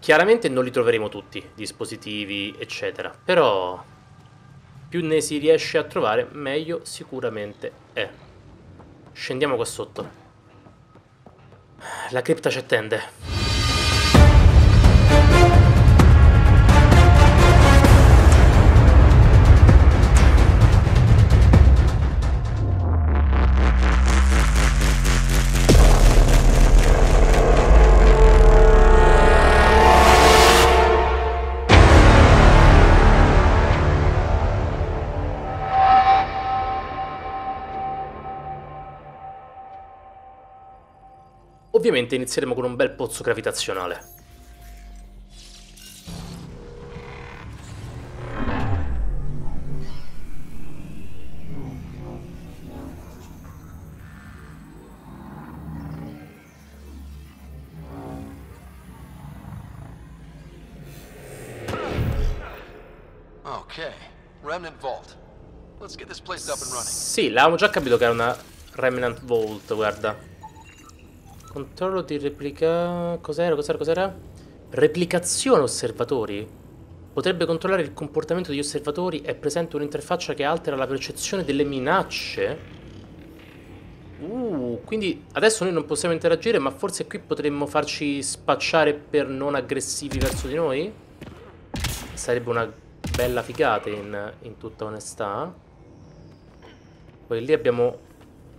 Chiaramente non li troveremo tutti, dispositivi, eccetera, però più ne si riesce a trovare, meglio sicuramente è. Scendiamo qua sotto. La cripta ci attende. ovviamente inizieremo con un bel pozzo gravitazionale. Sì, l'avevamo già capito che era una Remnant Vault, guarda. Controllo di replica... Cos'era, cos'era, cos'era? Replicazione osservatori. Potrebbe controllare il comportamento degli osservatori È presente un'interfaccia che altera la percezione delle minacce? Uh, quindi adesso noi non possiamo interagire, ma forse qui potremmo farci spacciare per non aggressivi verso di noi? Sarebbe una bella figata in, in tutta onestà. Poi lì abbiamo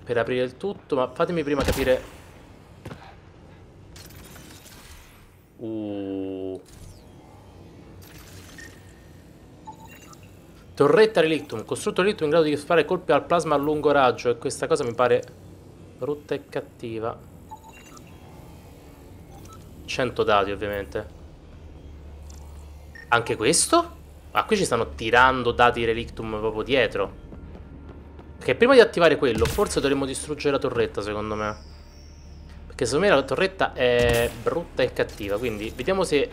per aprire il tutto, ma fatemi prima capire Uh. Torretta Relictum. Costrutto Relictum in grado di fare colpi al plasma a lungo raggio. E questa cosa mi pare brutta e cattiva. 100 dati, ovviamente. Anche questo? Ah, qui ci stanno tirando dati Relictum proprio dietro. Perché prima di attivare quello, forse dovremmo distruggere la torretta, secondo me. Che secondo me la torretta è brutta e cattiva. Quindi vediamo se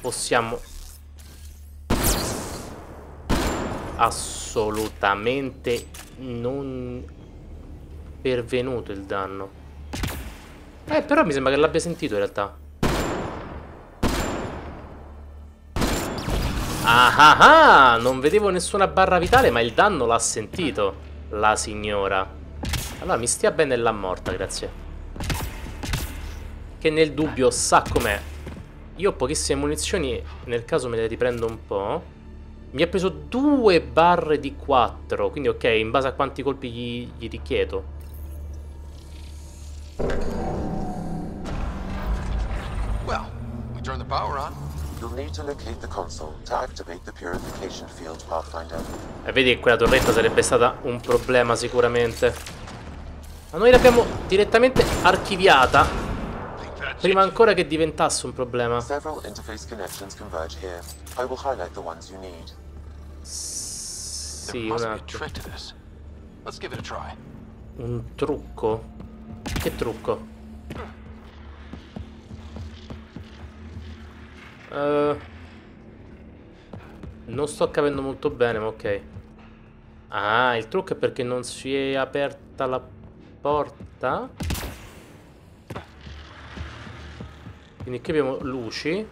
possiamo... Assolutamente non pervenuto il danno. Eh, però mi sembra che l'abbia sentito in realtà. Ah ah ah! Non vedevo nessuna barra vitale, ma il danno l'ha sentito. La signora. Allora mi stia bene l'ha morta, grazie che nel dubbio sa com'è. Io ho pochissime munizioni, nel caso me le riprendo un po'. Mi ha preso due barre di quattro, quindi ok, in base a quanti colpi gli, gli richiedo. Well, we turn the power on. You'll need to locate the console to activate the purification field pathfinder. E eh, vedi che quella torretta sarebbe stata un problema sicuramente. Ma noi l'abbiamo direttamente archiviata prima ancora che diventasse un problema. Sì, un attimo. Un trucco? Che trucco? Uh, non sto capendo molto bene, ma ok. Ah, il trucco è perché non si è aperta la porta? Quindi qui abbiamo luci.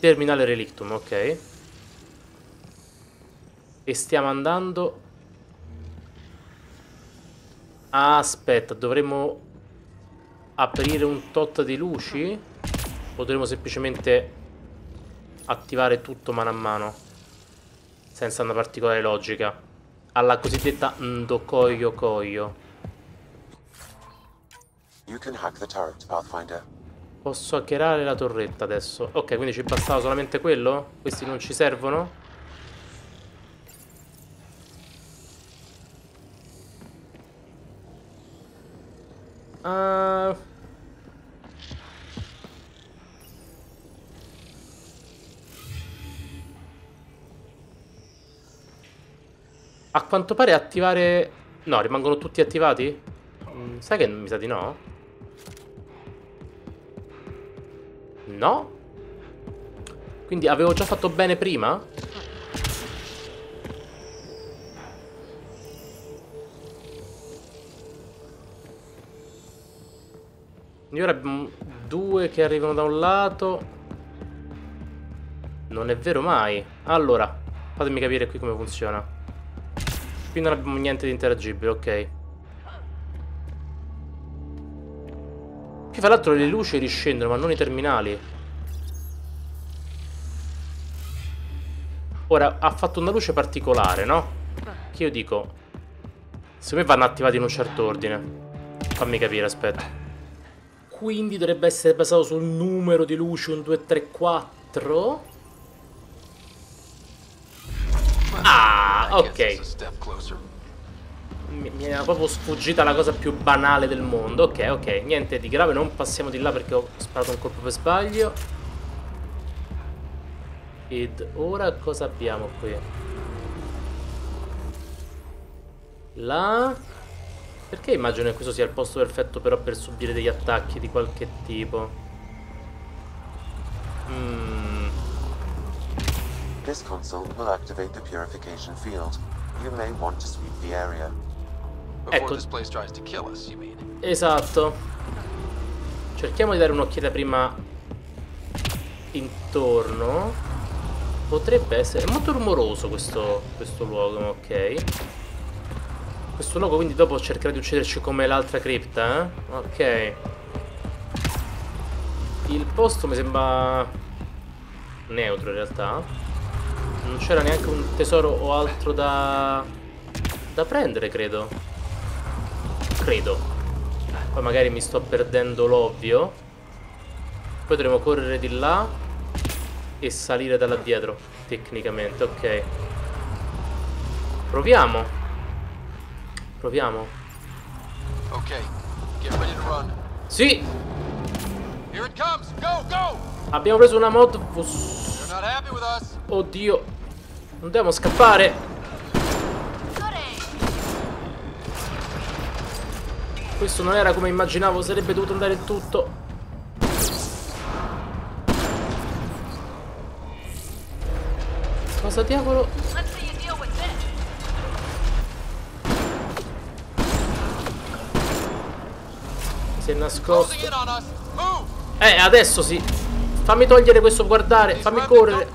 Terminale relictum, ok. E stiamo andando... Ah, aspetta, dovremmo aprire un tot di luci? O dovremmo semplicemente attivare tutto mano a mano? Senza una particolare logica. Alla cosiddetta Ndokoyo Koyo. You can hack the turret, Pathfinder. Posso hackerare la torretta adesso. Ok, quindi ci bastava solamente quello? Questi non ci servono? Uh... A quanto pare attivare... No, rimangono tutti attivati? Mm, sai che mi sa di no? No? Quindi avevo già fatto bene prima? Quindi ora abbiamo due che arrivano da un lato. Non è vero mai. Allora, fatemi capire qui come funziona. Qui non abbiamo niente di interagibile, ok. Qui fra l'altro le luci riscendono, ma non i terminali. Ora, ha fatto una luce particolare, no? Che io dico... Secondo me vanno attivati in un certo ordine. Fammi capire, aspetta. Quindi dovrebbe essere basato sul numero di luci 1, 2, 3, 4... Ah, ok. Mi, mi era proprio sfuggita la cosa più banale del mondo. Ok, ok, niente di grave, non passiamo di là perché ho sparato un colpo per sbaglio. Ed ora cosa abbiamo qui? La... Perché immagino che questo sia il posto perfetto però per subire degli attacchi di qualche tipo? Mm. Ecco. esatto. Cerchiamo di dare un'occhiata prima intorno. Potrebbe essere... È molto rumoroso questo, questo luogo, ok. Questo luogo quindi dopo cercherà di ucciderci come l'altra cripta, eh? Ok. Il posto mi sembra... Neutro in realtà. Non c'era neanche un tesoro o altro da... Da prendere, credo. Credo. Poi magari mi sto perdendo l'ovvio. Potremmo correre di là e salire da là dietro Tecnicamente, ok Proviamo Proviamo Ok, get ready to run Sì Here it comes, go, go Abbiamo preso una mod Oddio Non dobbiamo scappare Questo non era come immaginavo Sarebbe dovuto andare tutto Cosa diavolo? Si è nascosto. Eh, adesso sì. Fammi togliere questo guardare. Fammi correre.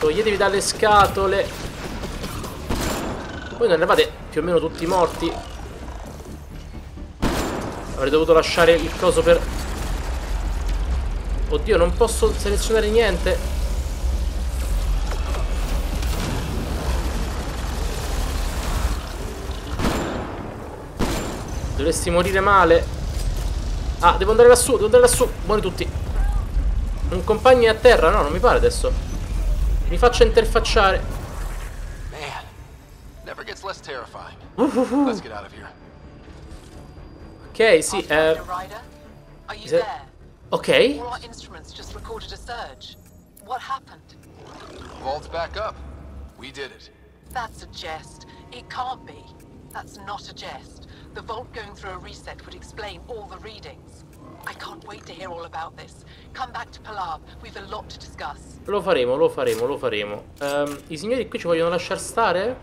Toglietevi dalle scatole. Voi non eravate più o meno tutti morti. Avrei dovuto lasciare il coso per Oddio, non posso selezionare niente. Dovresti morire male. Ah, devo andare lassù, devo andare lassù. Muori tutti. Un compagno è a terra? No, non mi pare adesso. Mi faccio interfacciare. Man, never gets less terrifying. Let's get out of here. Ok, sì, eh... Ok. All our instruments just recorded a surge. What happened? Vault's back up. We did it. That's a jest. It can't be. That's not a jest. The vault going through a reset would explain all the readings. I can't wait to hear all about this. Come back to Palab. We've a lot to discuss. Lo faremo, lo faremo, lo faremo. Um, I signori qui ci vogliono lasciar stare?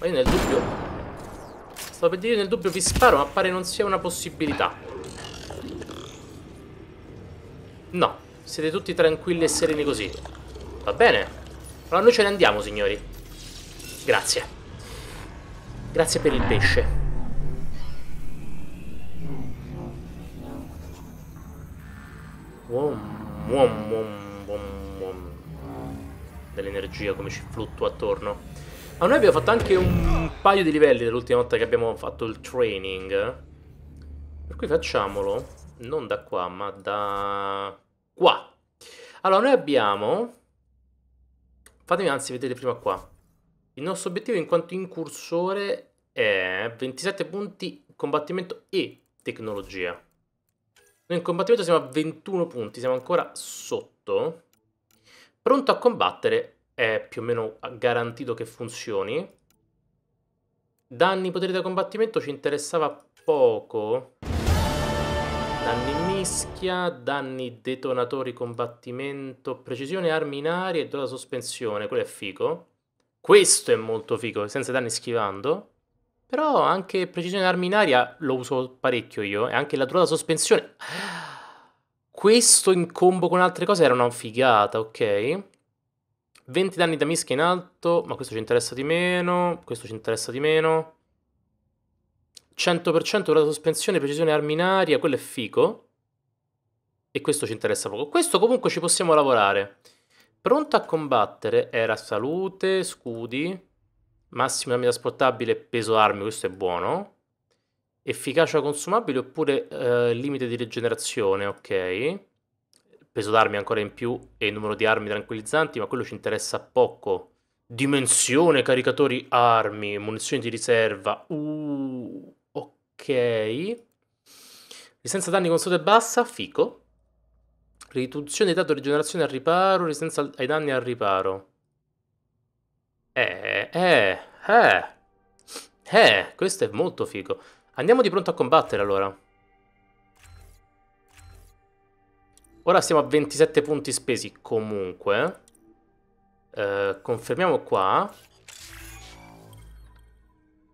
Ma io nel dubbio... Stavo per dire nel dubbio vi sparo, ma pare non sia una possibilità. No, siete tutti tranquilli e sereni così. Va bene. Allora noi ce ne andiamo, signori. Grazie. Grazie per il pesce. Wom, wom, wom, wom, Dell'energia come ci fluttua attorno. Ma ah, noi abbiamo fatto anche un paio di livelli dell'ultima volta che abbiamo fatto il training. Per cui facciamolo non da qua, ma da qua. Allora, noi abbiamo... Fatemi anzi vedere prima qua. Il nostro obiettivo in quanto incursore è 27 punti combattimento e tecnologia. Noi in combattimento siamo a 21 punti, siamo ancora sotto. Pronto a combattere è più o meno garantito che funzioni. Danni, potere da combattimento ci interessava poco. Danni mischia, danni detonatori combattimento, precisione armi in aria e dota sospensione, quello è figo. Questo è molto figo, senza danni schivando. Però anche precisione armi in aria lo uso parecchio io, e anche la durata sospensione. Questo in combo con altre cose era una figata, ok? 20 danni da mischia in alto, ma questo ci interessa di meno, questo ci interessa di meno. 100% della sospensione, precisione armi in aria, quello è fico. E questo ci interessa poco. Questo comunque ci possiamo lavorare. Pronto a combattere era salute, scudi, massimo dammi trasportabile, peso armi, questo è buono. Efficacia consumabile oppure eh, limite di rigenerazione, ok. Peso d'armi ancora in più e numero di armi tranquillizzanti, ma quello ci interessa poco. Dimensione, caricatori, armi, munizioni di riserva. Uh. Ok. Risenza danni con soda bassa, fico. Riduzione di dato rigenerazione al riparo, risenza ai danni al riparo. Eh, eh, eh. Eh, questo è molto figo. Andiamo di pronto a combattere allora. Ora siamo a 27 punti spesi comunque. Eh, confermiamo qua.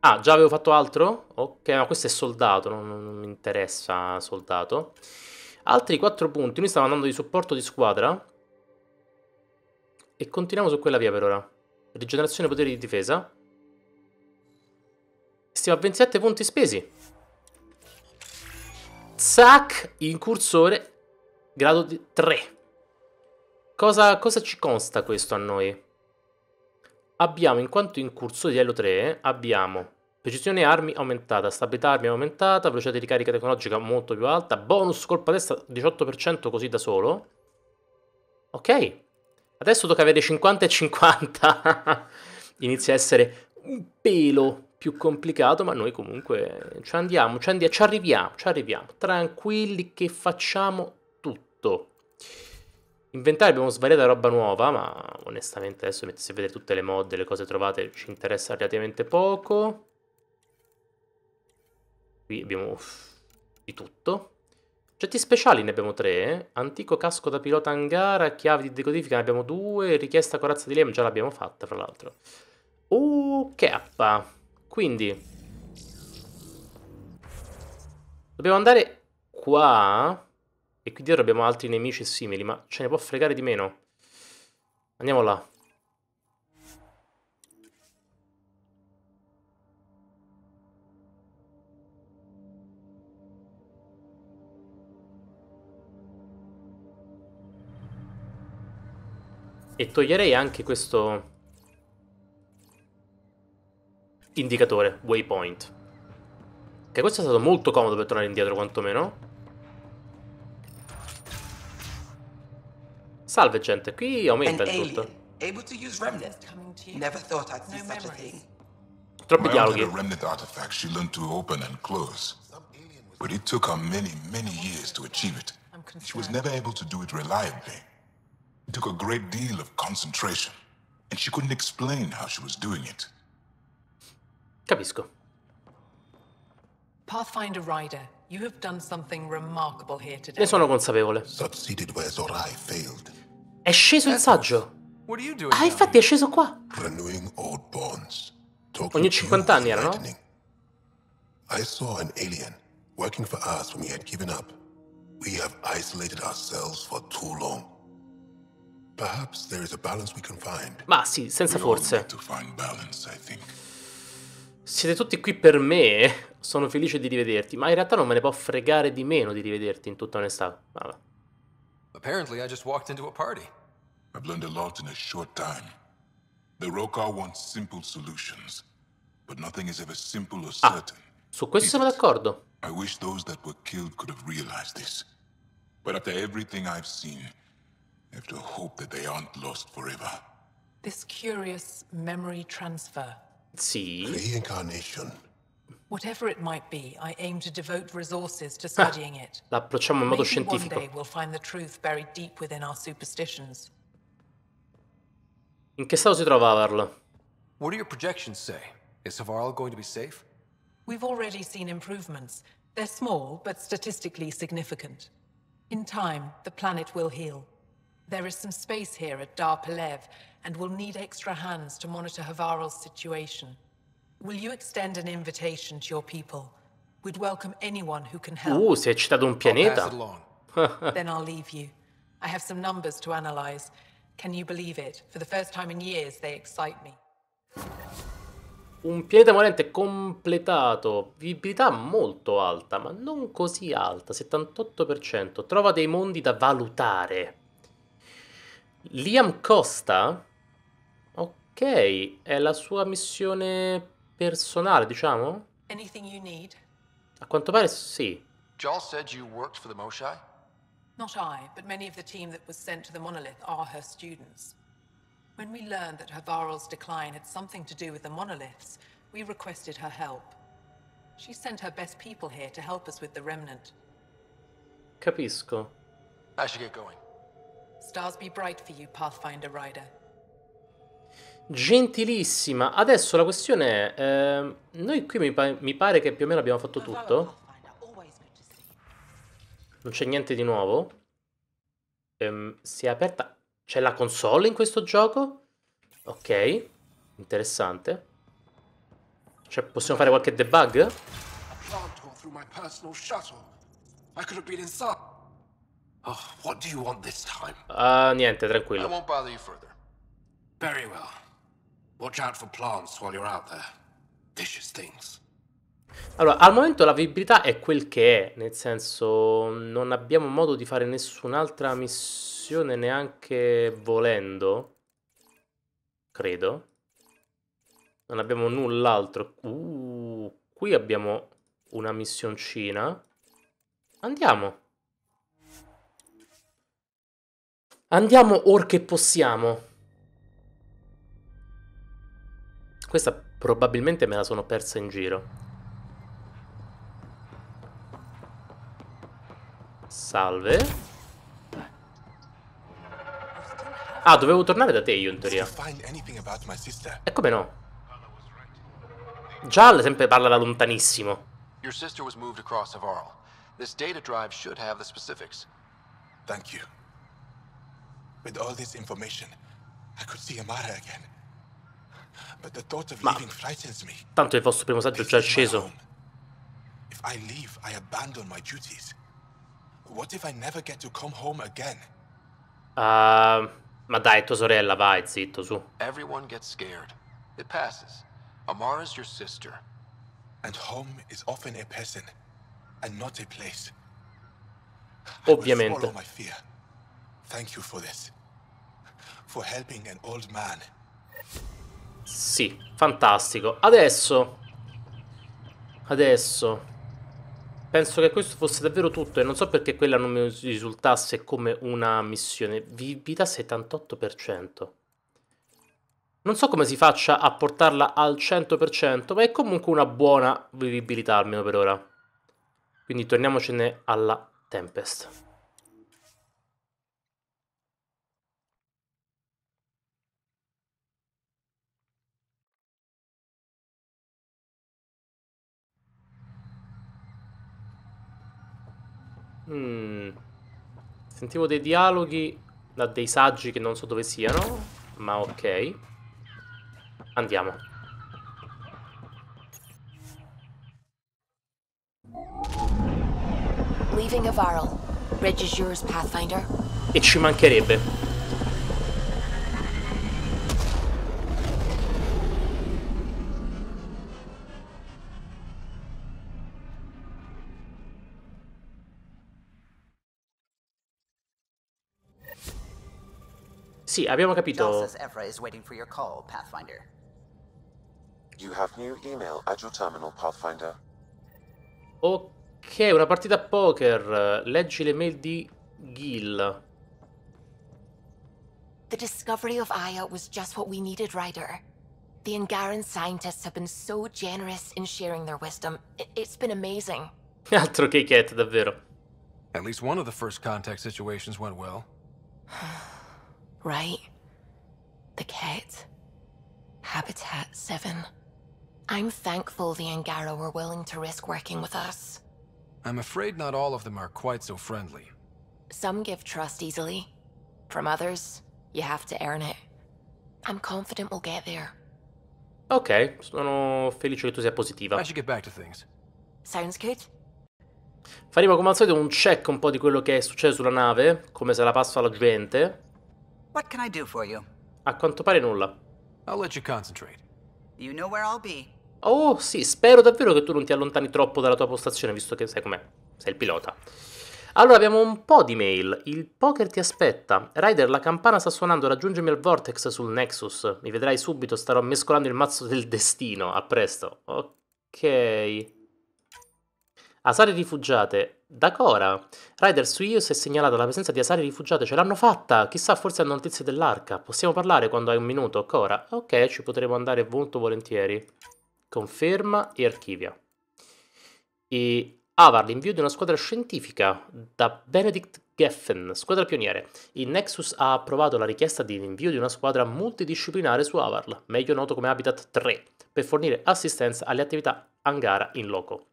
Ah, già avevo fatto altro? Ok, ma questo è soldato, non, non mi interessa soldato. Altri 4 punti, noi stiamo andando di supporto di squadra. E continuiamo su quella via per ora. Rigenerazione poteri di difesa. Stiamo a 27 punti spesi. Zack, incursore, grado di 3. Cosa, cosa ci consta questo a noi? Abbiamo, in quanto incursore di livello 3, abbiamo Precisione armi aumentata, stabilità armi aumentata, velocità di ricarica tecnologica molto più alta, bonus colpa testa 18% così da solo. Ok, adesso tocca avere 50 e 50. Inizia a essere un pelo più complicato, ma noi comunque ci andiamo, ci andiamo, ci arriviamo, ci arriviamo. Tranquilli che facciamo tutto. Inventare abbiamo svariata roba nuova, ma onestamente adesso se vedete tutte le mod e le cose trovate ci interessa relativamente poco. Qui abbiamo di tutto. Oggetti speciali ne abbiamo tre. Antico casco da pilota angara, chiavi di decodifica ne abbiamo due, richiesta corazza di lem già l'abbiamo fatta fra l'altro. Ok, uh, quindi... Dobbiamo andare qua e qui dietro abbiamo altri nemici simili, ma ce ne può fregare di meno. Andiamo là. E toglierei anche questo indicatore, waypoint. Che questo è stato molto comodo per tornare indietro, quantomeno. Salve, gente. Qui aumenta il tutto. Troppi dialoghi. Remnant artifact she learned to open and close. But it took her many, many years to achieve it. She was never able to do it reliably. It took a great deal of concentration, and she couldn't explain how she was doing it. Capisco. Pathfinder Rider, you have done something remarkable here today. Ne sono consapevole. Succeeded where Zorai failed. È sceso il saggio. What are you doing ah, infatti è sceso qua. Renewing old bonds. Ogni 50 anni era, no? I saw an alien working for us when we had given up. We have isolated ourselves for too long. Ma sì, senza forse. Siete tutti qui per me, sono felice di rivederti, ma in realtà non me ne può fregare di meno di rivederti, in tutta onestà. Vabbè. Apparently I just walked into a party. I've learned a lot in a short time. The Rokar wants simple solutions, but nothing is ever simple or ah, certain. Ah, su questo sono d'accordo. I wish those that were killed could have realized this. But after everything I've seen, I have to hope that they aren't lost forever. This curious memory transfer. See? Reincarnation. Whatever it might be, I aim to devote resources to studying ah, it. L'approcciamo in modo Maybe scientifico. One day we'll find the truth buried deep within our superstitions. In che stato si trova Avarl? What do your projections say? Is Havarl going to be safe? We've already seen improvements. They're small, but statistically significant. In time, the planet will heal. There is some space here at Dar and we'll need extra hands to monitor Havaral's situation. Will you extend an invitation to your people? We'd welcome anyone who can help. Uh, si è citato un pianeta. then I'll leave you. I have some numbers to analyze. Can you believe it? For the first time in years, they excite me. Un pianeta morente completato, vivibilità molto alta, ma non così alta, 78%. Trova dei mondi da valutare. Liam Costa? Ok, è la sua missione personale, diciamo? A quanto pare sì. Jarl said you worked for the Moshai? Not I, but many of the team that was sent to the monolith are her students. When we learned that Havaral's decline had something to do with the monoliths, we requested her help. She sent her best people here to help us with the remnant. Capisco. I should get going. Stars be bright for you, Pathfinder Rider. Gentilissima. Adesso la questione è... Eh, noi qui mi, pa mi, pare che più o meno abbiamo fatto tutto. Non c'è niente di nuovo. Ehm, si è aperta... C'è la console in questo gioco? Ok. Interessante. Cioè, possiamo fare qualche debug? A plant tore through shuttle. Oh, what do you want this time? Ah, uh, niente, tranquillo. I won't bother you further. Very well. Watch out for plants while you're out there. Vicious things. Allora, al momento la vivibilità è quel che è, nel senso non abbiamo modo di fare nessun'altra missione neanche volendo, credo. Non abbiamo null'altro. Uh, qui abbiamo una missioncina. Andiamo. Andiamo or che possiamo. Questa probabilmente me la sono persa in giro. Salve. Ah, dovevo tornare da te io in teoria. E come no? Jal sempre parla da lontanissimo. Your sister was moved across Avarl. This data drive should have the specifics. Thank you. With all this information, I could see Amara again. But the thought of Ma leaving frightens me. Tanto il vostro primo saggio già sceso. If I leave, I abandon my duties. What if I never get to come home again? Uh, ma dai, tua sorella, vai, zitto, su. Everyone gets scared. It passes. Amara's your sister. And home is often a person and not a place. Ovviamente. I will follow my fear. Thank you for this. for helping an old man. Sì, fantastico. Adesso Adesso Penso che questo fosse davvero tutto e non so perché quella non mi risultasse come una missione. Vività 78%. Non so come si faccia a portarla al 100%, ma è comunque una buona vivibilità almeno per ora. Quindi torniamocene alla Tempest. Mm. Sentivo dei dialoghi da dei saggi che non so dove siano, ma ok. Andiamo. E ci mancherebbe. Sì, abbiamo capito. Ok, una partita a poker. Leggi le mail di Gil. The discovery of Aya was just what we needed, Ryder. The Angaran scientists have been so generous in sharing their wisdom. It's been amazing. Altro che cat, davvero. At least one of the first contact situations went well. right? The cat. Habitat 7. I'm thankful the Angara were willing to risk working with us. I'm afraid not all of them are quite so friendly. Some give trust easily. From others, you have to earn it. I'm confident we'll get there. Ok, sono felice che tu sia positiva. I should get back to things. Sounds good. Faremo come al solito un check un po' di quello che è successo sulla nave, come se la passo alla gente. What can I do for you? A quanto pare nulla. I'll let you concentrate. You know where I'll be. Oh, sì, spero davvero che tu non ti allontani troppo dalla tua postazione, visto che sai com'è. Sei il pilota. Allora, abbiamo un po' di mail. Il poker ti aspetta. Ryder, la campana sta suonando, raggiungimi al Vortex sul Nexus. Mi vedrai subito, starò mescolando il mazzo del destino. A presto. Ok. Asari rifugiate da Cora. Rider su Ios è segnalata la presenza di Asari rifugiate. Ce l'hanno fatta! Chissà, forse hanno notizie dell'arca. Possiamo parlare quando hai un minuto, Cora? Ok, ci potremo andare molto volentieri. Conferma e archivia. E Avar, l'invio di una squadra scientifica da Benedict Geffen, squadra pioniere. Il Nexus ha approvato la richiesta di invio di una squadra multidisciplinare su Avar, meglio noto come Habitat 3, per fornire assistenza alle attività Angara in loco.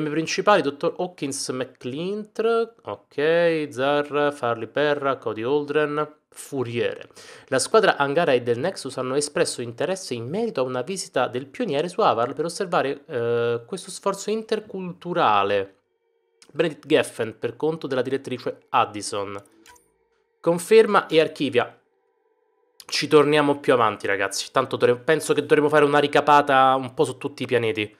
Membri principali, Dottor Hawkins McClintr, ok, Zarra, Farley Perra, Cody Oldren, Furiere. La squadra Angara e del Nexus hanno espresso interesse in merito a una visita del pioniere su Avar per osservare eh, questo sforzo interculturale. Benedict Geffen, per conto della direttrice Addison. Conferma e archivia. Ci torniamo più avanti, ragazzi. Tanto penso che dovremo fare una ricapata un po' su tutti i pianeti.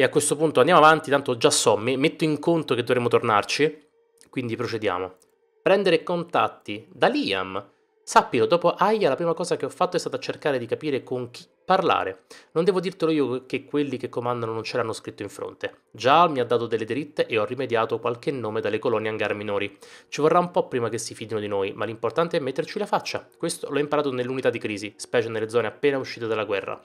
E a questo punto andiamo avanti, tanto già so, mi metto in conto che dovremo tornarci, quindi procediamo. Prendere contatti da Liam. Sappilo, dopo Aya la prima cosa che ho fatto è stata cercare di capire con chi parlare. Non devo dirtelo io che quelli che comandano non ce l'hanno scritto in fronte. Jal mi ha dato delle dritte e ho rimediato qualche nome dalle colonie hangar minori. Ci vorrà un po' prima che si fidino di noi, ma l'importante è metterci la faccia. Questo l'ho imparato nell'unità di crisi, specie nelle zone appena uscite dalla guerra.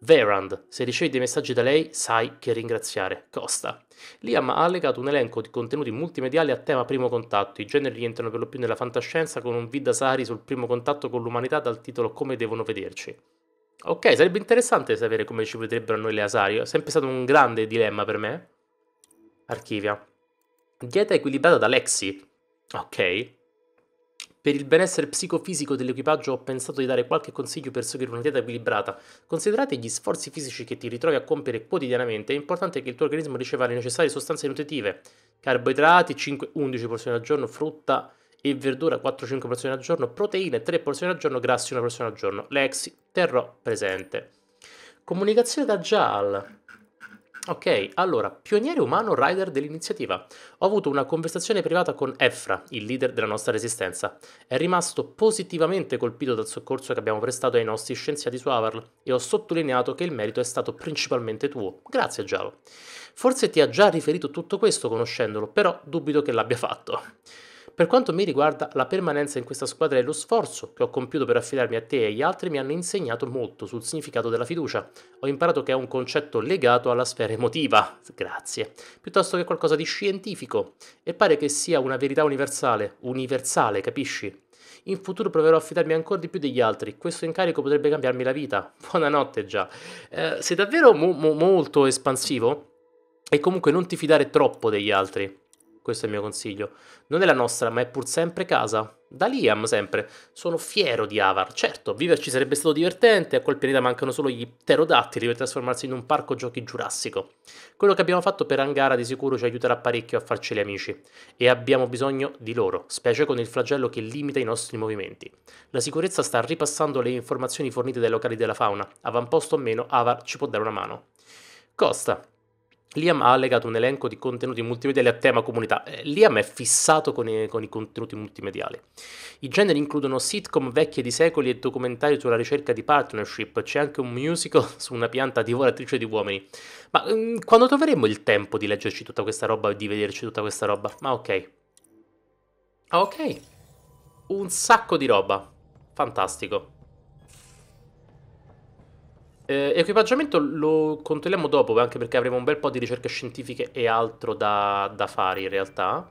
Verand, se ricevi dei messaggi da lei sai che ringraziare. Costa. Liam ha allegato un elenco di contenuti multimediali a tema primo contatto. I generi rientrano per lo più nella fantascienza con un Vida Sari sul primo contatto con l'umanità dal titolo Come devono vederci. Ok, sarebbe interessante sapere come ci vedrebbero noi le Asari. È sempre stato un grande dilemma per me. Archivia. Dieta equilibrata da Lexi. Ok. Per il benessere psicofisico dell'equipaggio ho pensato di dare qualche consiglio per seguire una dieta equilibrata. Considerate gli sforzi fisici che ti ritrovi a compiere quotidianamente, è importante che il tuo organismo riceva le necessarie sostanze nutritive. Carboidrati 5-11 porzioni al giorno, frutta e verdura 4-5 porzioni al giorno, proteine 3 porzioni al giorno, grassi 1 porzione al giorno. Lexi, terrò presente. Comunicazione da Jal. Ok, allora, pioniere umano rider dell'iniziativa. Ho avuto una conversazione privata con Efra, il leader della nostra resistenza. È rimasto positivamente colpito dal soccorso che abbiamo prestato ai nostri scienziati su Avarl e ho sottolineato che il merito è stato principalmente tuo. Grazie, Gialo. Forse ti ha già riferito tutto questo conoscendolo, però dubito che l'abbia fatto. Per quanto mi riguarda, la permanenza in questa squadra e lo sforzo che ho compiuto per affidarmi a te e agli altri mi hanno insegnato molto sul significato della fiducia. Ho imparato che è un concetto legato alla sfera emotiva, grazie, piuttosto che qualcosa di scientifico. E pare che sia una verità universale, universale, capisci? In futuro proverò a fidarmi ancora di più degli altri. Questo incarico potrebbe cambiarmi la vita. Buonanotte già. Eh, sei davvero mo- mo- molto espansivo? E comunque non ti fidare troppo degli altri. Questo è il mio consiglio. Non è la nostra, ma è pur sempre casa. Da Liam, sempre. Sono fiero di Avar. Certo, viverci sarebbe stato divertente, a quel pianeta mancano solo gli pterodattili per trasformarsi in un parco giochi giurassico. Quello che abbiamo fatto per Angara di sicuro ci aiuterà parecchio a farceli amici. E abbiamo bisogno di loro, specie con il flagello che limita i nostri movimenti. La sicurezza sta ripassando le informazioni fornite dai locali della fauna. Avamposto o meno, Avar ci può dare una mano. Costa. Liam ha legato un elenco di contenuti multimediali a tema comunità. Eh, Liam è fissato con i, con i, contenuti multimediali. I generi includono sitcom vecchie di secoli e documentari sulla ricerca di partnership. C'è anche un musical su una pianta divoratrice di uomini. Ma mm, quando troveremo il tempo di leggerci tutta questa roba e di vederci tutta questa roba? Ma ok. Ah, ok. Un sacco di roba. Fantastico. Eh, equipaggiamento lo controlliamo dopo, anche perché avremo un bel po' di ricerche scientifiche e altro da, da fare in realtà.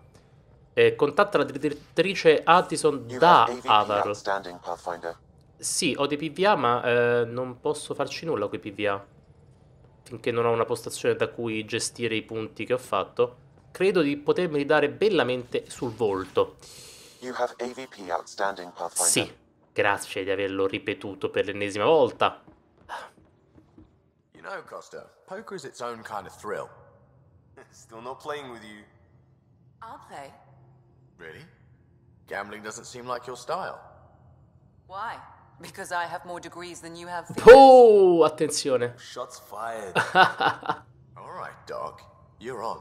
Eh, contatta la direttrice Addison da Avar. Sì, ho dei PVA, ma eh, non posso farci nulla con i PVA. Finché non ho una postazione da cui gestire i punti che ho fatto. Credo di potermi dare bellamente sul volto. Sì, grazie di averlo ripetuto per l'ennesima volta. know, Costa, poker is its own kind of thrill. Still not playing with you. I'll play. Really? Gambling doesn't seem like your style. Why? Because I have more degrees than you have Oh, attenzione. Shots fired. All right, dog. You're on.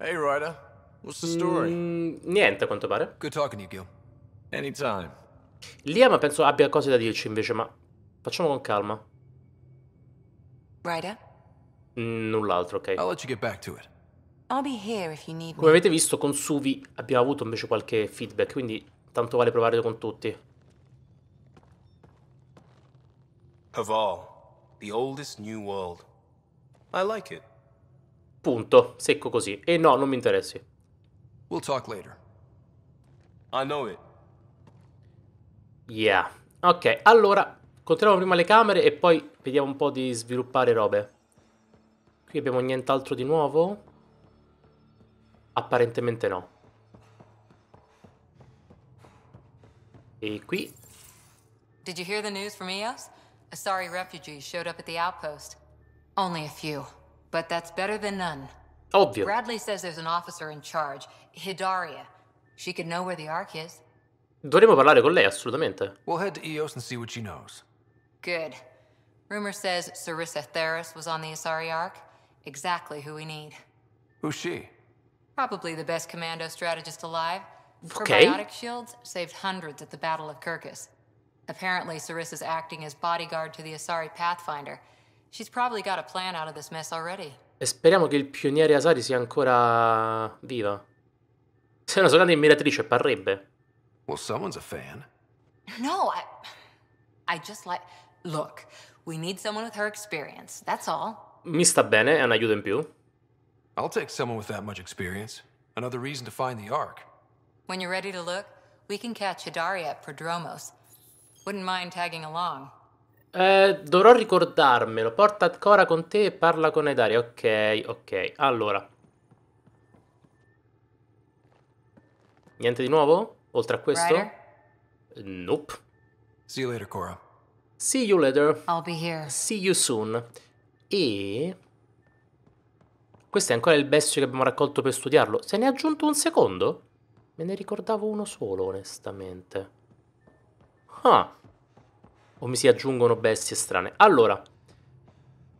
Hey, Ryder. What's the story? Mm, niente, a quanto pare. Good talking to you, Gil. Anytime. Liam penso abbia cose da dirci invece, ma facciamo con calma. Ryder? Mm, null'altro, ok. I'll let you get back to it. I'll be here if you need Come avete visto con Suvi abbiamo avuto invece qualche feedback, quindi tanto vale provare con tutti. Haval, the oldest new world. I like it. Punto, secco così. E no, non mi interessi. We'll talk later. I know it. Yeah. Ok, allora, controlliamo prima le camere e poi vediamo un po' di sviluppare robe. Qui abbiamo nient'altro di nuovo? Apparentemente no. E qui? Did you hear the news from Eos? Asari refugees showed up at the outpost. Only a few, but that's better than none. Ovvio. Bradley says there's an officer in charge, Hidaria. She could know where the Ark is. Dovremmo parlare con lei, assolutamente. We'll head to Eos and see what she knows. Good. Rumor says Sarissa Theris was on the Asari Ark. Exactly who we need. Who's she? Probably the best commando strategist alive. Okay. Her shields saved hundreds at the Battle of Kirkus. Apparently, Sarissa's acting as bodyguard to the Asari Pathfinder. She's probably got a plan out of this mess already. E speriamo che il pioniere Asari sia ancora viva. Se una sua grande immiratrice, parrebbe. Well, someone's a fan. No, I... I just like... Look, we need someone with her experience, that's all. Mi sta bene, è un aiuto in più. I'll take someone with that much experience. Another reason to find the Ark. When you're ready to look, we can catch Hidari at Prodromos. Wouldn't mind tagging along. Eh, dovrò ricordarmelo. Porta Cora con te e parla con Hidaria. Ok, ok. Allora. Niente di nuovo? Oltre a questo... Ryder? Nope. See you later, Cora. See you later. I'll be here. See you soon. E... Questo è ancora il bestio che abbiamo raccolto per studiarlo. Se ne è aggiunto un secondo? Me ne ricordavo uno solo, onestamente. Ah. O mi si aggiungono bestie strane. Allora.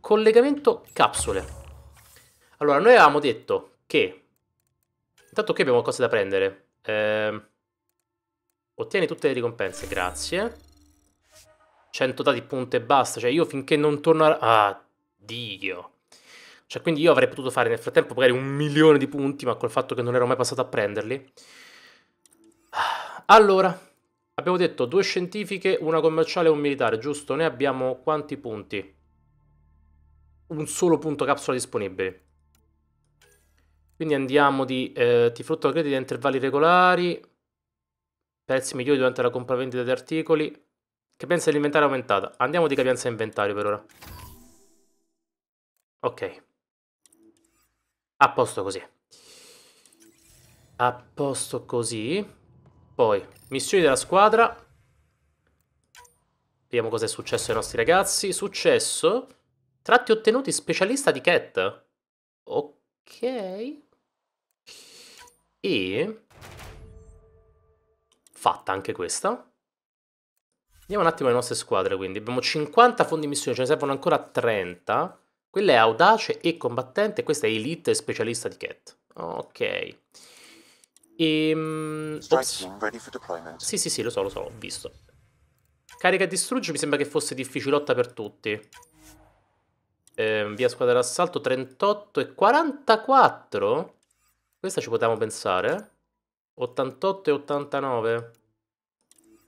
Collegamento capsule. Allora, noi avevamo detto che... Intanto qui abbiamo cose da prendere. Ehm... Ottieni tutte le ricompense, grazie. 100 dati punti e basta. Cioè, io finché non torno a... Ah, Dio. Cioè, quindi io avrei potuto fare nel frattempo magari un milione di punti, ma col fatto che non ero mai passato a prenderli. Ah, allora, abbiamo detto due scientifiche, una commerciale e un militare, giusto? Noi abbiamo quanti punti? Un solo punto capsula disponibile. Quindi andiamo di eh, ti frutto crediti a intervalli regolari. Prezzi migliori durante la compravendita di articoli. Capienza dell'inventario aumentata. Andiamo di capienza inventario per ora. Ok. A posto così. A posto così. Poi, missioni della squadra. Vediamo cosa è successo ai nostri ragazzi. Successo. Tratti ottenuti specialista di Cat. Ok. E fatta anche questa. Andiamo un attimo alle nostre squadre, quindi. Abbiamo 50 fondi missione, ce ne servono ancora 30. Quella è audace e combattente, questa è elite e specialista di Cat. Ok. Ehm... Sì, sì, sì, lo so, lo so, ho visto. Carica e distrugge mi sembra che fosse difficilotta per tutti. Eh, via squadra d'assalto 38 e 44? Questa ci potevamo pensare. 88 e 89.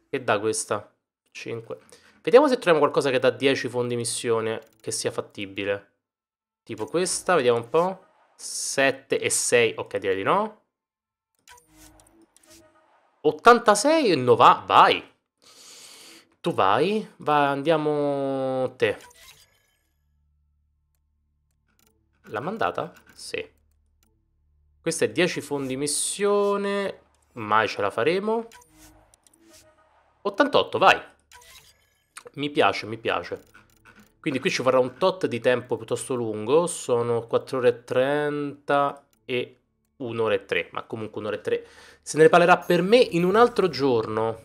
Che dà questa? 5. Vediamo se troviamo qualcosa che dà 10 fondi missione che sia fattibile. Tipo questa, vediamo un po'. 7 e 6, ok direi di no. 86 e 90, vai. Tu vai, va, andiamo te. L'ha mandata? Sì. Questa è 10 fondi missione. Mai ce la faremo. 88, vai. Mi piace, mi piace. Quindi qui ci vorrà un tot di tempo piuttosto lungo. Sono 4 ore e 30 e 1 ora e 3. Ma comunque 1 ora e 3. Se ne parlerà per me in un altro giorno.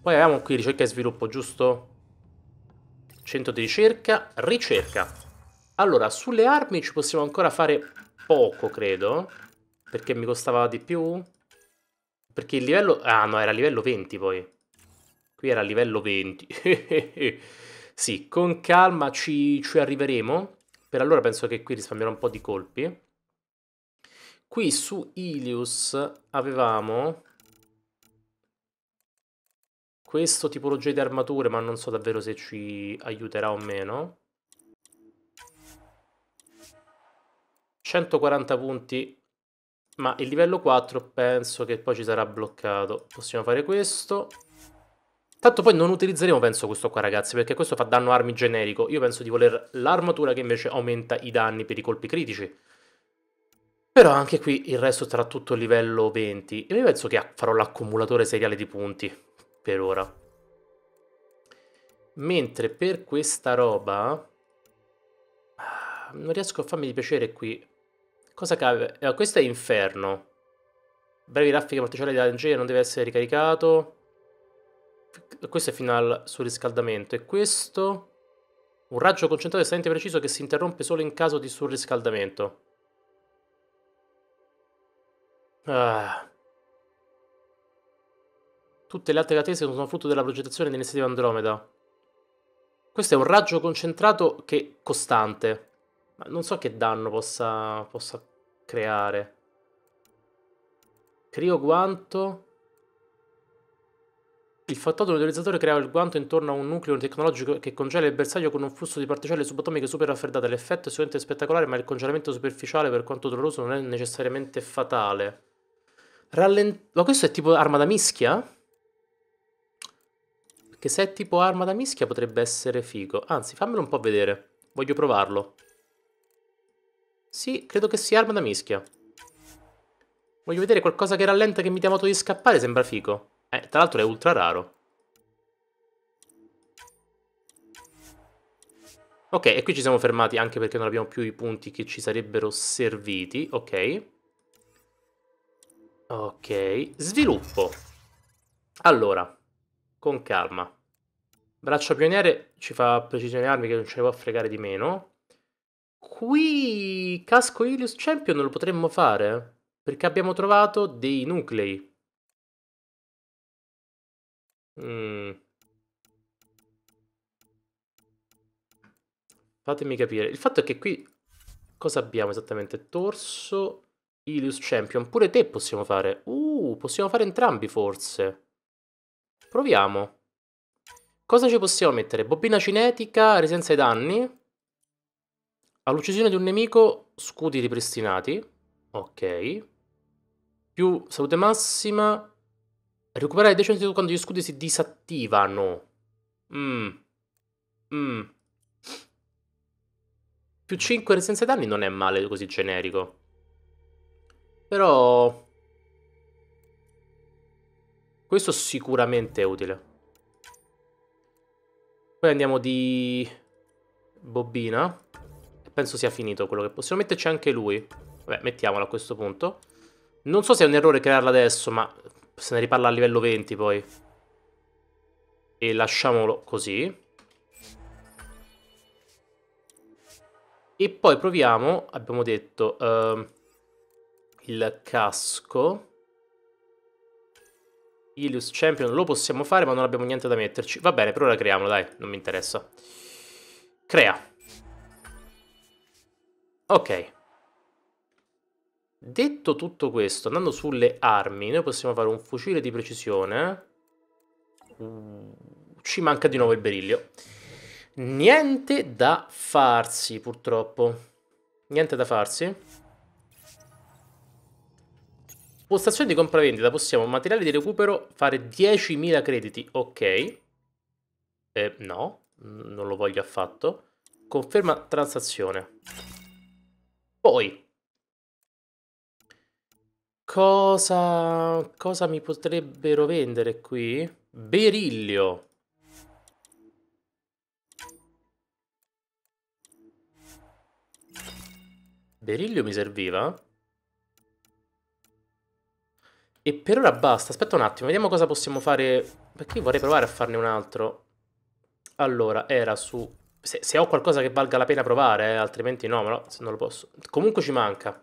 Poi abbiamo qui ricerca e sviluppo, giusto? Centro di ricerca, ricerca. Allora, sulle armi ci possiamo ancora fare poco, credo. Perché mi costava di più? Perché il livello... Ah, no, era livello 20 poi. Qui era livello 20. sì, con calma ci, ci arriveremo. Per allora penso che qui risparmierò un po' di colpi. Qui su Ilius avevamo questo tipologia di armature, ma non so davvero se ci aiuterà o meno. 140 punti, ma il livello 4 penso che poi ci sarà bloccato. Possiamo fare questo. Tanto poi non utilizzeremo, penso, questo qua, ragazzi, perché questo fa danno armi generico. Io penso di voler l'armatura che invece aumenta i danni per i colpi critici. Però anche qui il resto sarà tutto livello 20. E io penso che farò l'accumulatore seriale di punti, per ora. Mentre per questa roba... Ah, non riesco a farmi di piacere qui. Cosa cave? Eh, questo è Inferno. Brevi raffiche particolari di energia non deve essere ricaricato. Questo è fino al surriscaldamento. E questo... Un raggio concentrato estremamente preciso che si interrompe solo in caso di surriscaldamento. Ah. Tutte le altre caratteristiche sono frutto della progettazione dell'iniziativa Andromeda. Questo è un raggio concentrato che è costante. Ma non so che danno possa, possa creare. Crio guanto. Il fattore utilizzatore crea il guanto intorno a un nucleo tecnologico che congela il bersaglio con un flusso di particelle subatomiche super raffreddate. L'effetto è sicuramente spettacolare, ma il congelamento superficiale, per quanto doloroso, non è necessariamente fatale. Rallent... Ma questo è tipo arma da mischia? Che se è tipo arma da mischia potrebbe essere figo. Anzi, fammelo un po' vedere. Voglio provarlo. Sì, credo che sia arma da mischia. Voglio vedere qualcosa che rallenta che mi dia modo di scappare, sembra fico. Eh, tra l'altro è ultra raro. Ok, e qui ci siamo fermati anche perché non abbiamo più i punti che ci sarebbero serviti, ok. Ok, sviluppo. Allora, con calma. Braccio pioniere ci fa precisione armi che non ce ne può fregare di meno qui casco Ilius Champion lo potremmo fare, eh? perché abbiamo trovato dei nuclei. Mm. Fatemi capire. Il fatto è che qui cosa abbiamo esattamente? Torso, Ilius Champion. Pure te possiamo fare. Uh, possiamo fare entrambi forse. Proviamo. Cosa ci possiamo mettere? Bobina cinetica, resenza ai danni. All'uccisione di un nemico, scudi ripristinati. Ok. Più salute massima. Recuperare 10 centesimi quando gli scudi si disattivano. Mmm. Mmm. Più 5 resistenze ai danni non è male così generico. Però... Questo sicuramente è utile. Poi andiamo di... Bobina penso sia finito quello che possiamo metterci anche lui. Vabbè, mettiamolo a questo punto. Non so se è un errore crearla adesso, ma se ne riparla a livello 20 poi. E lasciamolo così. E poi proviamo, abbiamo detto, uh, il casco. Ilius Champion lo possiamo fare, ma non abbiamo niente da metterci. Va bene, per ora creiamolo, dai, non mi interessa. Crea. Ok. Detto tutto questo, andando sulle armi, noi possiamo fare un fucile di precisione. Uh, ci manca di nuovo il beriglio. Niente da farsi, purtroppo. Niente da farsi. Postazione di compravendita. Possiamo materiali di recupero fare 10.000 crediti. Ok. Eh, no, non lo voglio affatto. Conferma transazione. Poi, cosa, cosa mi potrebbero vendere qui? Beriglio. Beriglio mi serviva? E per ora basta. Aspetta un attimo, vediamo cosa possiamo fare. Perché io vorrei provare a farne un altro. Allora, era su se, se, ho qualcosa che valga la pena provare, eh, altrimenti no, ma no, non lo posso. Comunque ci manca.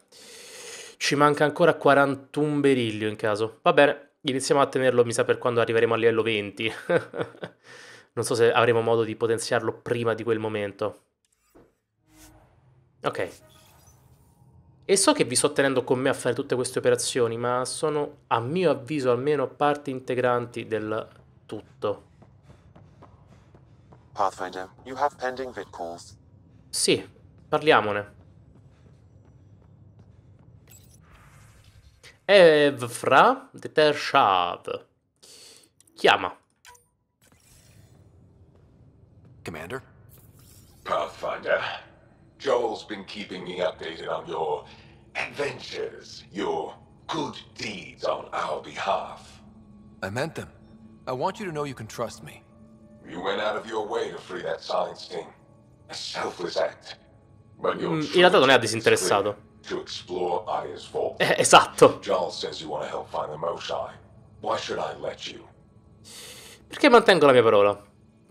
Ci manca ancora 41 beriglio in caso. Va bene, iniziamo a tenerlo, mi sa, per quando arriveremo al livello 20. non so se avremo modo di potenziarlo prima di quel momento. Ok. E so che vi sto tenendo con me a fare tutte queste operazioni, ma sono, a mio avviso, almeno parti integranti del tutto. Pathfinder, you have pending vid calls. Sì, parliamone. Evfra Detershav. Chiama. Commander? Pathfinder, Joel's been keeping me updated on your adventures, your good deeds on our behalf. I meant them. I want you to know you can trust me. You went out of your way to free that thing. A selfless act. But you mm, in realtà non è disinteressato. To explore Aya's vault. Eh, esatto. Jarl says you want to help find the Moshai. Why should I let you? Perché mantengo la mia parola.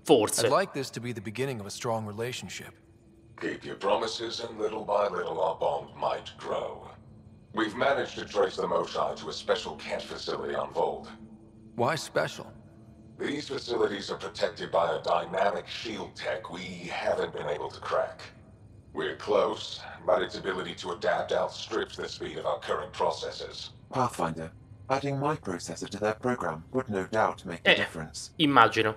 Forse. I'd like this to be the beginning of a strong relationship. Keep your promises and little by little our bond might grow. We've managed to trace the Moshai to a special camp facility on Vold. Why special? These facilities are protected by a dynamic shield tech we haven't been able to crack. We're close, but its ability to adapt outstrips the speed of our current processors. Pathfinder, adding my processor to their program would no doubt make a eh, difference. Immagino.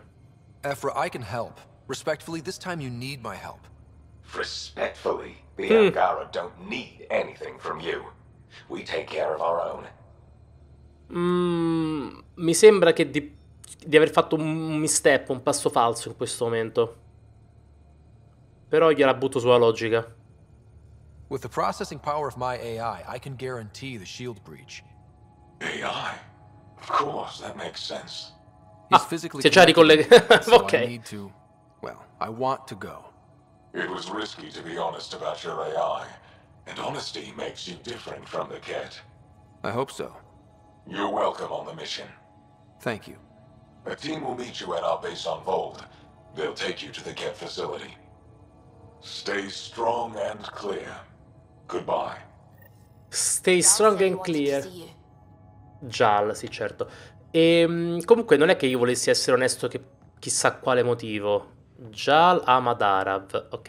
Ephra, I can help. Respectfully, this time you need my help. Respectfully, the mm. Angara don't need anything from you. We take care of our own. Hmm, mi sembra che di di aver fatto un misstep, un passo falso in questo momento. Però gliela butto sulla logica. With the processing power of my AI, I can guarantee the shield breach. AI? Of course, that makes sense. Ah, si è già ricollegato. so ok. I need to... Well, I want to go. It was risky to be honest about your AI, and honesty makes you different from the cat. I hope so. You're welcome on the mission. Thank you. A team will meet you at our base on Vold. They'll take you to the Get facility. Stay strong and clear. Goodbye. Stay strong and clear. Gial, sì certo. E, ehm, comunque non è che io volessi essere onesto che chissà quale motivo. Jal ama Darav, ok.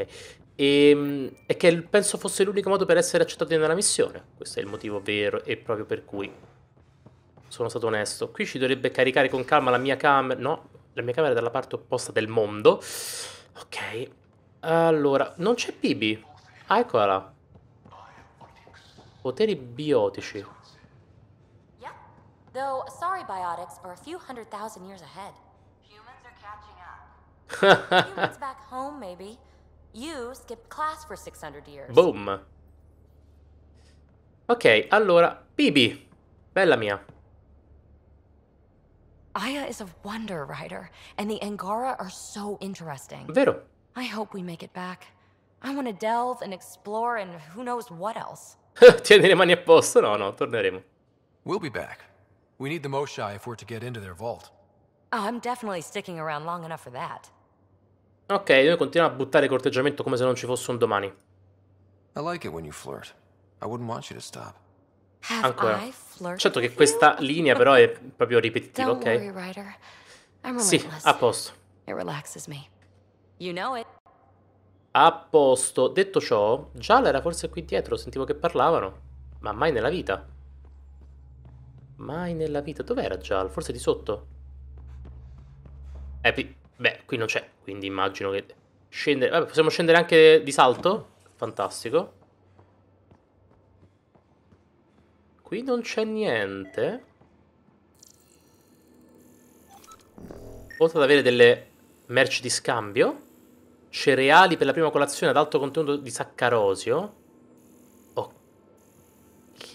E, ehm, e che penso fosse l'unico modo per essere accettati nella missione. Questo è il motivo vero e proprio per cui sono stato onesto. Qui ci dovrebbe caricare con calma la mia camera. No, la mia camera è dalla parte opposta del mondo. Ok. Allora, non c'è Bibi. Ah, eccola là. Poteri biotici. Though, biotics are few hundred thousand years ahead. Humans back home, maybe. You skipped class for 600 years. Boom. Ok, allora, Bibi. Bella mia. Aya is a wonder rider, and the Angara are so interesting. Vero. I hope we make it back. I want to delve and explore and who knows what else. Tieni le mani a posto? No, no, torneremo. We'll be back. We need the Moshai if we're to get into their vault. Oh, I'm definitely sticking around long enough for that. Ok, noi continuiamo a buttare corteggiamento come se non ci fosse un domani. I like it when you flirt. I wouldn't want you to stop. Ancora. Certo che questa linea però è proprio ripetitiva, ok? Sì, a posto. A posto. Detto ciò, Giala era forse qui dietro, sentivo che parlavano. Ma mai nella vita. Mai nella vita. Dov'era Gial? Forse di sotto? Eh, beh, qui non c'è, quindi immagino che... Scendere... Vabbè, possiamo scendere anche di salto? Fantastico. Qui non c'è niente. Oltre ad avere delle merci di scambio. Cereali per la prima colazione ad alto contenuto di saccarosio. Ok.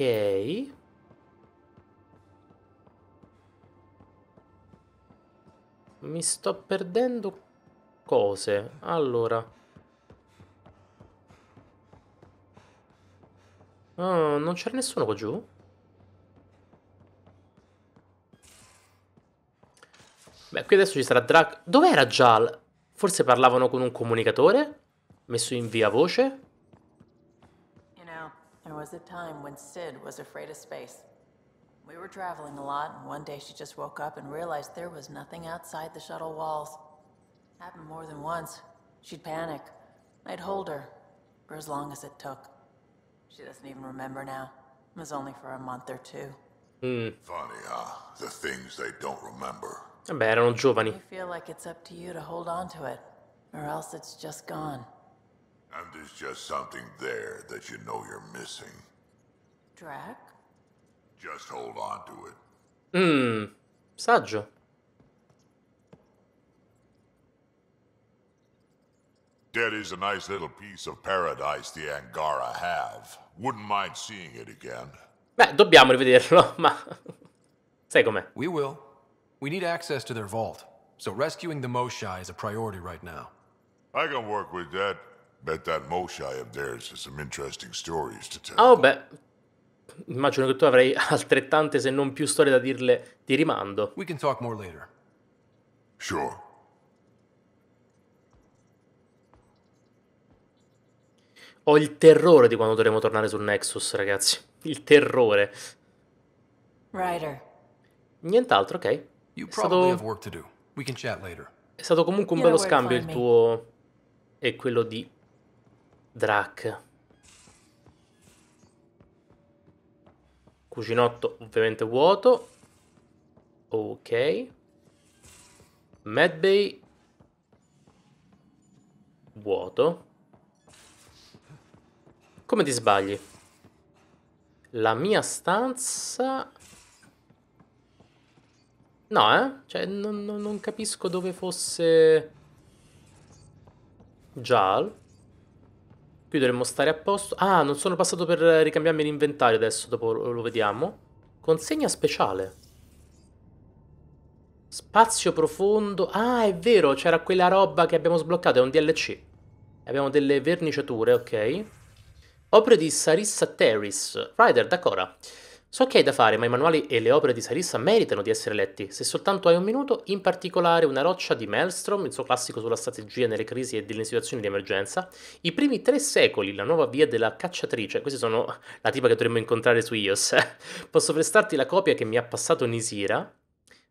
Mi sto perdendo cose. Allora. Oh, non c'era nessuno qua giù? Beh, qui adesso ci sarà Drag... Dov'era Jal? Forse parlavano con un comunicatore? Messo in via voce? You know, there was a time when Sid was afraid of space. We were traveling a lot, and one day she just woke up and realized there was nothing outside the shuttle walls. Happened more than once. She'd panic. I'd hold her for as long as it took. She doesn't even remember now. It was only for a month or two. Hmm. Funny, huh? The things they don't remember. Vabbè, erano giovani. You feel like it's up to you to hold on to it, or else it's just gone. And there's just something there that you know you're missing. Drac? Just hold on to it. Mmm, saggio. That is a nice little piece of paradise the Angara have. Wouldn't mind seeing it again. Beh, dobbiamo rivederlo, ma... Sai com'è? We will. We need access to their vault, so rescuing the Moshai is a priority right now. I can work with that. Bet that Moshai up there has some interesting stories to tell. Oh, beh. Immagino che tu avrai altrettante, se non più, storie da dirle di rimando. We can talk more later. Sure. Ho il terrore di quando dovremo tornare sul Nexus, ragazzi. Il terrore. Rider. Nient'altro, ok. È stato, è stato comunque un bello scambio il tuo e quello di Drac. Cucinotto ovviamente vuoto. Ok. Medbay vuoto. Come ti sbagli? La mia stanza No, eh? Cioè, non, non, non capisco dove fosse... Jal. Qui dovremmo stare a posto. Ah, non sono passato per ricambiarmi l'inventario adesso, dopo lo, vediamo. Consegna speciale. Spazio profondo. Ah, è vero, c'era quella roba che abbiamo sbloccato, è un DLC. Abbiamo delle verniciature, ok. Opere di Sarissa Terris, Rider d'accordo. Cora. So che hai da fare, ma i manuali e le opere di Sarissa meritano di essere letti. Se soltanto hai un minuto, in particolare una roccia di Maelstrom, il suo classico sulla strategia nelle crisi e nelle situazioni di emergenza, i primi tre secoli, la nuova via della cacciatrice, questi sono la tipa che dovremmo incontrare su IOS. Posso prestarti la copia che mi ha passato Nisira?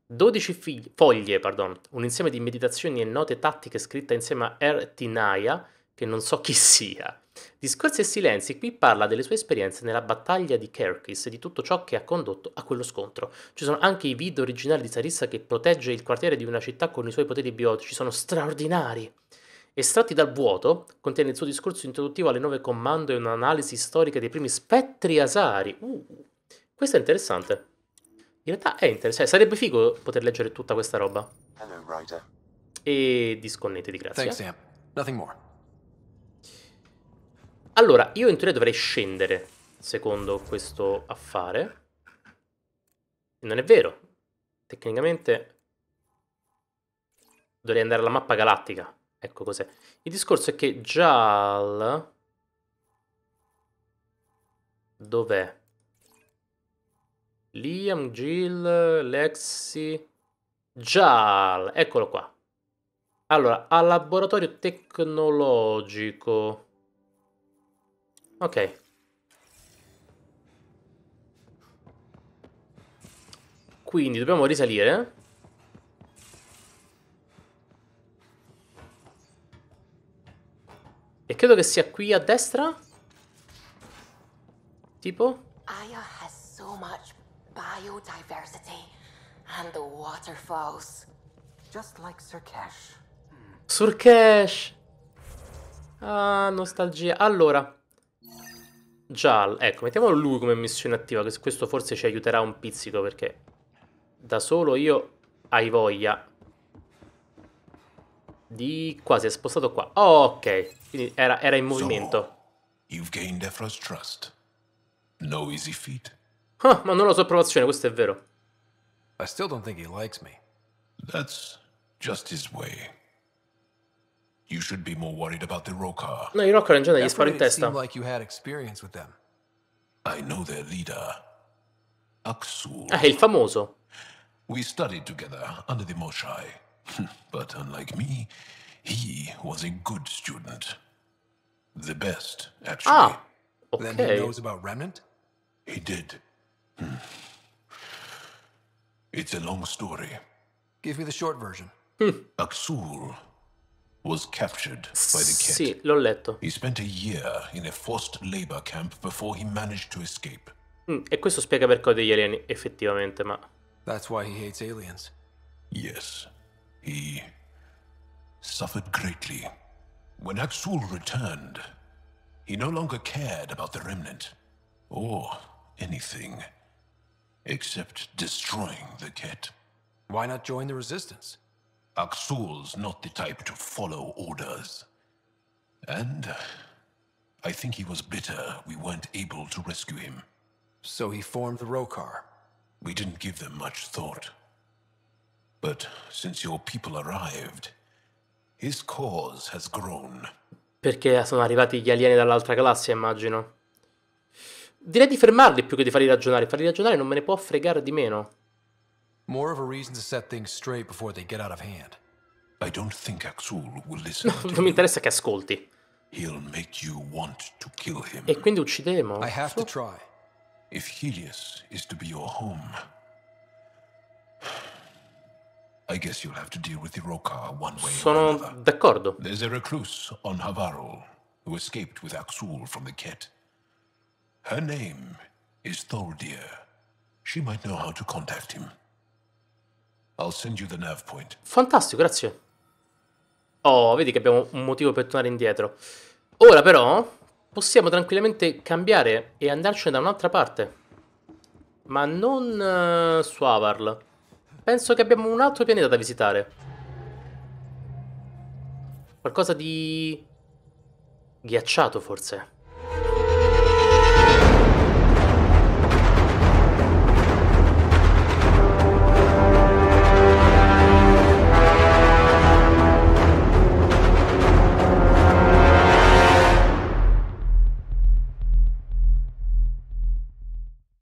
12 figli, foglie, pardon, un insieme di meditazioni e note tattiche scritta insieme a R. Tinaia, che non so chi sia. Discorsi e silenzi qui parla delle sue esperienze nella battaglia di Kerkis e di tutto ciò che ha condotto a quello scontro. Ci sono anche i video originali di Sarissa che protegge il quartiere di una città con i suoi poteri biotici, sono straordinari. Estratti dal vuoto, contiene il suo discorso introduttivo alle nuove comando e un'analisi storica dei primi spettri asari. Uh, questo è interessante. In realtà è interessante, cioè, sarebbe figo poter leggere tutta questa roba. Hello, e disconnetti di grazia. Thanks, Sam. Nothing more. Allora, io in teoria dovrei scendere, secondo questo affare. Non è vero. Tecnicamente dovrei andare alla mappa galattica. Ecco cos'è. Il discorso è che Jal... Dov'è? Liam, Jill, Lexi... Jal! eccolo qua. Allora, al laboratorio tecnologico. Ok. Quindi dobbiamo risalire. E credo che sia qui a destra. Tipo? Aya has so much biodiversity and the waterfalls. Just like Sir Cash. Sirkesh. Cash. Ah, nostalgia. Allora, Gial, ecco, mettiamolo lui come missione attiva, che questo forse ci aiuterà un pizzico, perché da solo io hai voglia di qua, si è spostato qua. Oh, ok, quindi era, era in movimento. So, no oh, ma non la sua approvazione, questo è vero. I still don't think he likes me. That's just his way. You should be more worried about the Roka. No, i Roka ragione, gli sparo in testa. like you had experience with them. I know their leader. Aksur. Ah, è il famoso. We studied together under the Moshai. but unlike me, he was a good student. The best, actually. Ah, okay. Then he knows about Remnant? He did. Hmm. It's a long story. Give me the short version. Hmm was captured by the Ket. Sì, l'ho letto. He spent a year in a forced labor camp before he managed to escape. Mm, e questo spiega perché odia gli alieni, effettivamente, ma... That's why he hates aliens. Yes. He suffered greatly. When Axul returned, he no longer cared about the remnant or anything except destroying the Ket. Why not join the resistance? Aksul's not the type to follow orders. And uh, I think he was bitter we weren't able to rescue him. So he formed the Rokar. We didn't give them much thought. But since your people arrived, his cause has grown. Perché ah, sono arrivati gli alieni dall'altra galassia, immagino. Direi di fermarli più che di farli ragionare. Farli ragionare non me ne può fregare di meno. More of a reason to set things straight before they get out of hand. I don't think Axul will listen. No, non mi interessa che ascolti. He'll make you want to kill him. E quindi uccideremo. I have so. to try. If Helios is to be your home, I guess you'll have to deal with Iroka one way Sono or another. d'accordo. There's a recluse on Havarul who escaped with Axul from the Ket. Her name is Tholdir. She might know how to contact him. Fantastico, grazie. Oh, vedi che abbiamo un motivo per tornare indietro. Ora però possiamo tranquillamente cambiare e andarcene da un'altra parte. Ma non uh, eh, su Avarl. Penso che abbiamo un altro pianeta da visitare. Qualcosa di... ghiacciato forse.